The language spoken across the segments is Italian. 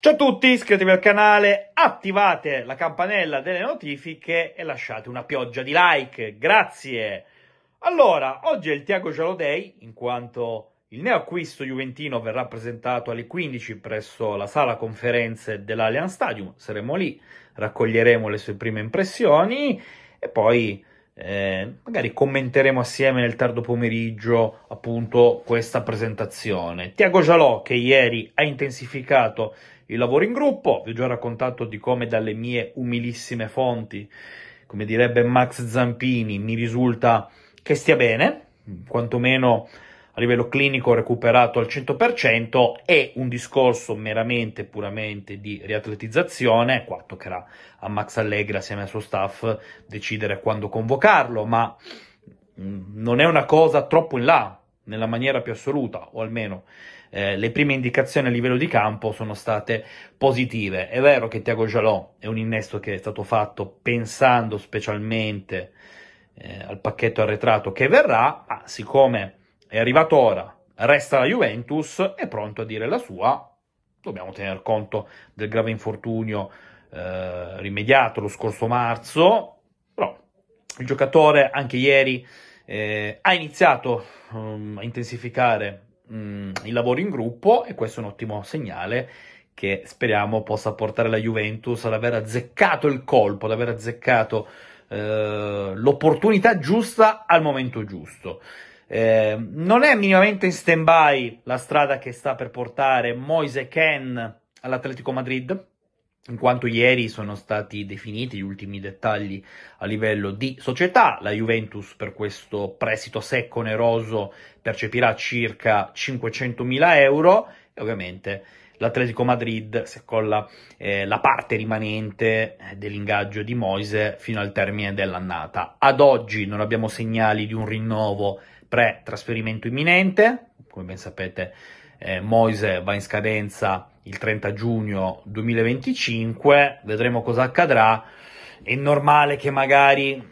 Ciao a tutti, iscrivetevi al canale, attivate la campanella delle notifiche e lasciate una pioggia di like, grazie! Allora, oggi è il Tiago Giallo Day, in quanto il neoacquisto juventino verrà presentato alle 15 presso la sala conferenze dell'Allianz Stadium, saremo lì, raccoglieremo le sue prime impressioni e poi eh, magari commenteremo assieme nel tardo pomeriggio appunto questa presentazione. Tiago Gialò, che ieri ha intensificato il il lavoro in gruppo, vi ho già raccontato di come dalle mie umilissime fonti, come direbbe Max Zampini, mi risulta che stia bene, quantomeno a livello clinico recuperato al 100%, è un discorso meramente, puramente di riatletizzazione, qua toccherà a Max Allegri assieme al suo staff decidere quando convocarlo, ma mm, non è una cosa troppo in là, nella maniera più assoluta, o almeno eh, le prime indicazioni a livello di campo sono state positive. È vero che Tiago Jalò è un innesto che è stato fatto pensando specialmente eh, al pacchetto arretrato che verrà, ma siccome è arrivato ora, resta la Juventus, è pronto a dire la sua, dobbiamo tener conto del grave infortunio eh, rimediato lo scorso marzo, però il giocatore anche ieri eh, ha iniziato um, a intensificare um, mm, il lavoro in gruppo e questo è un ottimo segnale che speriamo possa portare la Juventus ad aver azzeccato il colpo, ad aver azzeccato eh, l'opportunità giusta al momento giusto. Eh, non è minimamente in stand-by la strada che sta per portare Moise Ken all'Atletico Madrid, in quanto ieri sono stati definiti gli ultimi dettagli a livello di società. La Juventus per questo prestito secco oneroso percepirà circa 500.000 euro e ovviamente l'Atletico Madrid si accolla eh, la parte rimanente eh, dell'ingaggio di Moise fino al termine dell'annata. Ad oggi non abbiamo segnali di un rinnovo pre-trasferimento imminente, come ben sapete eh, Moise va in scadenza il 30 giugno 2025, vedremo cosa accadrà. È normale che magari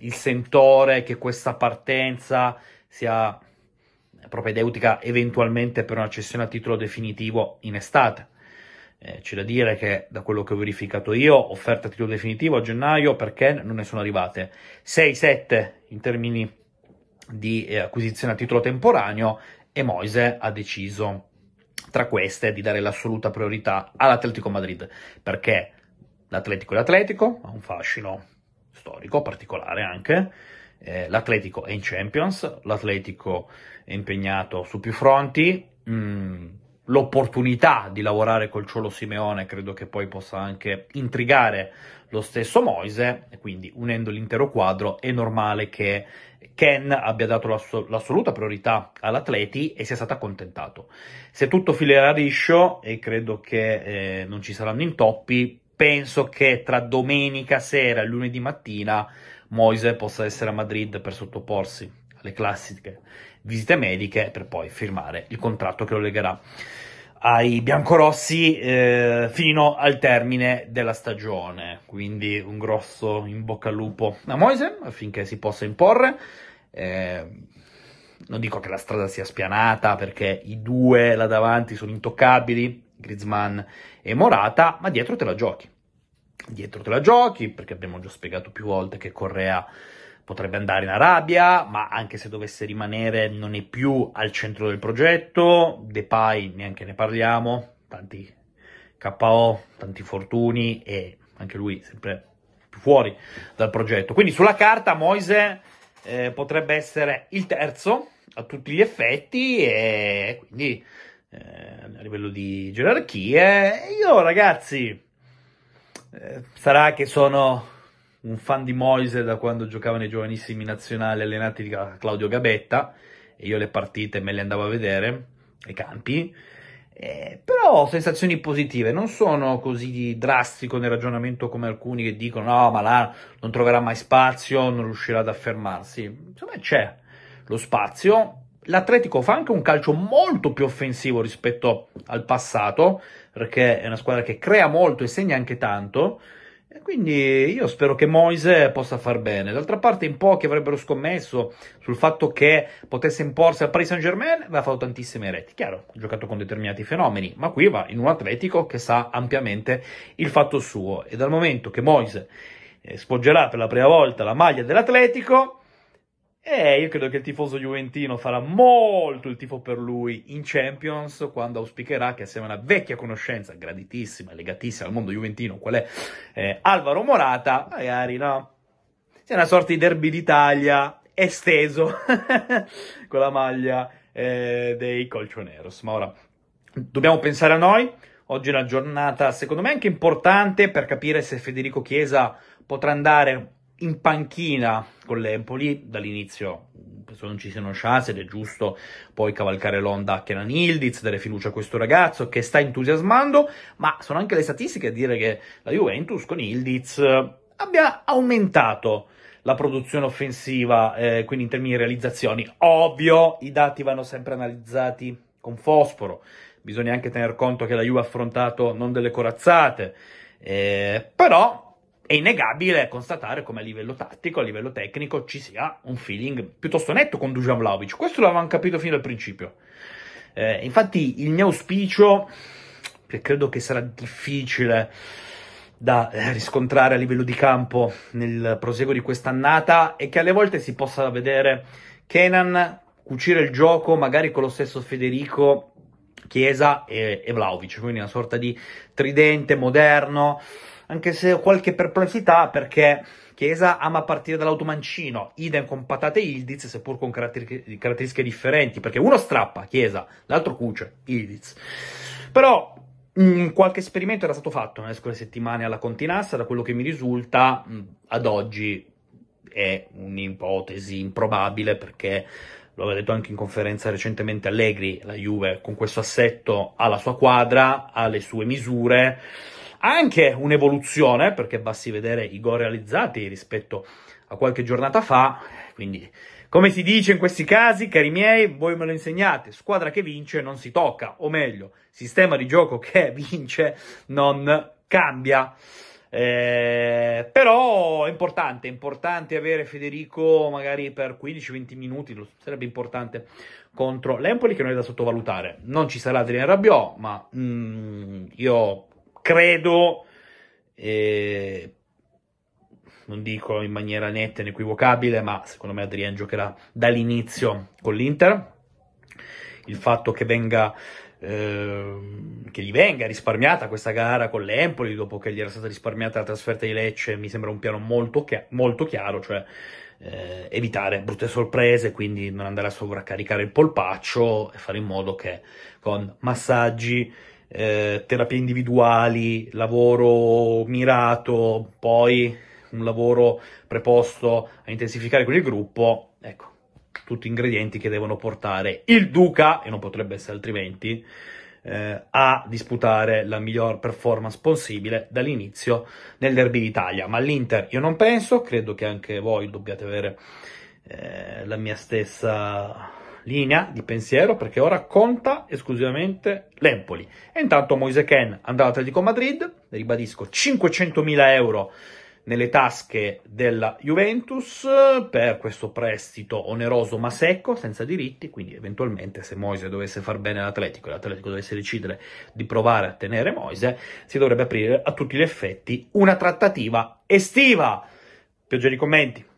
il sentore, che questa partenza sia propedeutica eventualmente per una cessione a titolo definitivo in estate. Eh, c'è da dire che da quello che ho verificato io, offerte a titolo definitivo a gennaio perché non ne sono arrivate 6-7 in termini di eh, acquisizione a titolo temporaneo e Moise ha deciso tra queste di dare l'assoluta priorità all'Atletico Madrid perché l'Atletico è l'Atletico, ha un fascino storico particolare anche, eh, l'Atletico è in Champions, l'Atletico è impegnato su più fronti, mm, l'opportunità di lavorare col Ciolo Simeone credo che poi possa anche intrigare lo stesso Moise, e quindi unendo l'intero quadro è normale che Ken abbia dato l'assoluta priorità all'atleti e sia stato accontentato. Se tutto filerà liscio e credo che eh, non ci saranno intoppi, penso che tra domenica sera e lunedì mattina Moise possa essere a Madrid per sottoporsi le classiche visite mediche per poi firmare il contratto che lo legherà ai biancorossi eh, fino al termine della stagione. Quindi un grosso in bocca al lupo a Moise affinché si possa imporre. Eh, non dico che la strada sia spianata perché i due là davanti sono intoccabili, Griezmann e Morata, ma dietro te la giochi. Dietro te la giochi perché abbiamo già spiegato più volte che Correa potrebbe andare in Arabia, ma anche se dovesse rimanere non è più al centro del progetto, Depay neanche ne parliamo, tanti KO, tanti fortuni e anche lui sempre più fuori dal progetto. Quindi sulla carta Moise eh, potrebbe essere il terzo a tutti gli effetti e quindi eh, a livello di gerarchie io ragazzi eh, sarà che sono un fan di Moise da quando giocava nei giovanissimi nazionali allenati da Claudio Gabetta, e io le partite me le andavo a vedere, ai campi, eh, però sensazioni positive, non sono così drastico nel ragionamento come alcuni che dicono no, ma là non troverà mai spazio, non riuscirà ad affermarsi. insomma c'è lo spazio. L'Atletico fa anche un calcio molto più offensivo rispetto al passato, perché è una squadra che crea molto e segna anche tanto. E quindi io spero che Moise possa far bene. D'altra parte, in pochi avrebbero scommesso sul fatto che potesse imporsi al Paris Saint Germain, aveva fatto tantissime reti. Chiaro, ha giocato con determinati fenomeni, ma qui va in un atletico che sa ampiamente il fatto suo. E dal momento che Moise eh, sfoggerà per la prima volta la maglia dell'Atletico e eh, io credo che il tifoso juventino farà molto il tifo per lui in Champions quando auspicherà che assieme a una vecchia conoscenza, graditissima, legatissima al mondo juventino, qual è eh, Alvaro Morata, magari no, c'è una sorta di derby d'Italia esteso con la maglia eh, dei Colchoneros. Ma ora dobbiamo pensare a noi. Oggi è una giornata, secondo me, anche importante per capire se Federico Chiesa potrà andare in panchina con l'Empoli dall'inizio penso non ci siano chance ed è giusto poi cavalcare l'onda a Kenan Hildiz dare fiducia a questo ragazzo che sta entusiasmando, ma sono anche le statistiche a dire che la Juventus con Hildiz eh, abbia aumentato la produzione offensiva, eh, quindi in termini di realizzazioni. Ovvio, i dati vanno sempre analizzati con fosforo, bisogna anche tener conto che la Juve ha affrontato non delle corazzate, eh, però è innegabile constatare come a livello tattico, a livello tecnico, ci sia un feeling piuttosto netto con Dujan Vlaovic. Questo l'avevamo capito fin dal principio. Eh, infatti, il mio auspicio, che credo che sarà difficile da eh, riscontrare a livello di campo nel proseguo di quest'annata, è che alle volte si possa vedere Kenan cucire il gioco, magari con lo stesso Federico Chiesa e, e Vlaovic, quindi una sorta di tridente moderno anche se ho qualche perplessità perché Chiesa ama partire dall'automancino, idem con Patate Ildiz, seppur con caratter- caratteristiche differenti, perché uno strappa Chiesa, l'altro cuce Ildiz. Però mh, mm, qualche esperimento era stato fatto nelle scorse settimane alla Continassa, da quello che mi risulta mh, mm, ad oggi è un'ipotesi improbabile perché lo aveva detto anche in conferenza recentemente Allegri, la Juve con questo assetto ha la sua quadra, ha le sue misure anche un'evoluzione, perché basti vedere i gol realizzati rispetto a qualche giornata fa, quindi come si dice in questi casi, cari miei, voi me lo insegnate, squadra che vince non si tocca, o meglio, sistema di gioco che vince non cambia. Eh, però è importante, è importante avere Federico magari per 15-20 minuti, sarebbe importante contro l'Empoli che non è da sottovalutare. Non ci sarà Adrien Rabiot, ma mm, io credo, eh, non dico in maniera netta e inequivocabile, ma secondo me Adrien giocherà dall'inizio con l'Inter. Il fatto che venga ehm, che gli venga risparmiata questa gara con l'Empoli dopo che gli era stata risparmiata la trasferta di Lecce mi sembra un piano molto, chi- molto chiaro cioè eh, evitare brutte sorprese quindi non andare a sovraccaricare il polpaccio e fare in modo che con massaggi eh, terapie individuali, lavoro mirato, poi un lavoro preposto a intensificare con il gruppo, ecco, tutti ingredienti che devono portare il Duca, e non potrebbe essere altrimenti, eh, a disputare la miglior performance possibile dall'inizio nel derby d'Italia. Ma l'Inter io non penso, credo che anche voi dobbiate avere eh, la mia stessa linea di pensiero perché ora conta esclusivamente l'Empoli. E intanto Moise Ken andrà all'Atletico Madrid, ribadisco 500.000 euro nelle tasche della Juventus per questo prestito oneroso ma secco, senza diritti, quindi eventualmente se Moise dovesse far bene all'Atletico e l'Atletico dovesse decidere di provare a tenere Moise, si dovrebbe aprire a tutti gli effetti una trattativa estiva. Pioggia di commenti.